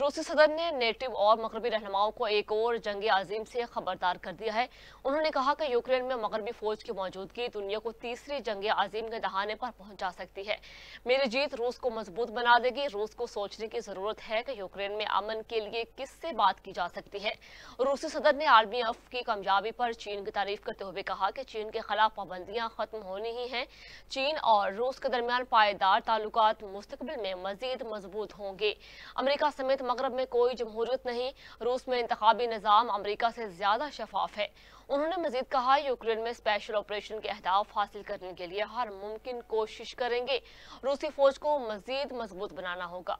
रूसी सदन ने नेटिव और मगरबी रहनुमाओं को एक और जंग आजीम से खबरदार कर दिया है उन्होंने कहा कि यूक्रेन में मगरबी फौज की मौजूदगी दुनिया को तीसरी जंग आजीम के दहाने पर पहुंचा सकती है मेरी जीत रूस को मजबूत बना देगी रूस को सोचने की जरूरत है कि यूक्रेन में अमन के लिए किससे बात की जा सकती है रूसी सदन ने आर्मी एफ की कामयाबी पर चीन की तारीफ करते हुए कहा कि चीन के खिलाफ पाबंदियां खत्म होनी ही हैं चीन और रूस के दरमियान पायदार ताल्लुक मुस्तबिल में मजीद मजबूत होंगे अमरीका समेत मगरब में कोई जमहूरियत नहीं रूस में इंतबी निज़ाम अमरीका से ज़्यादा शफाफ है उन्होंने मजीद कहा यूक्रेन में स्पेशल ऑपरेशन के अहदाफ हासिल करने के लिए हर मुमकिन कोशिश करेंगे रूसी फौज को मजीद मजबूत बनाना होगा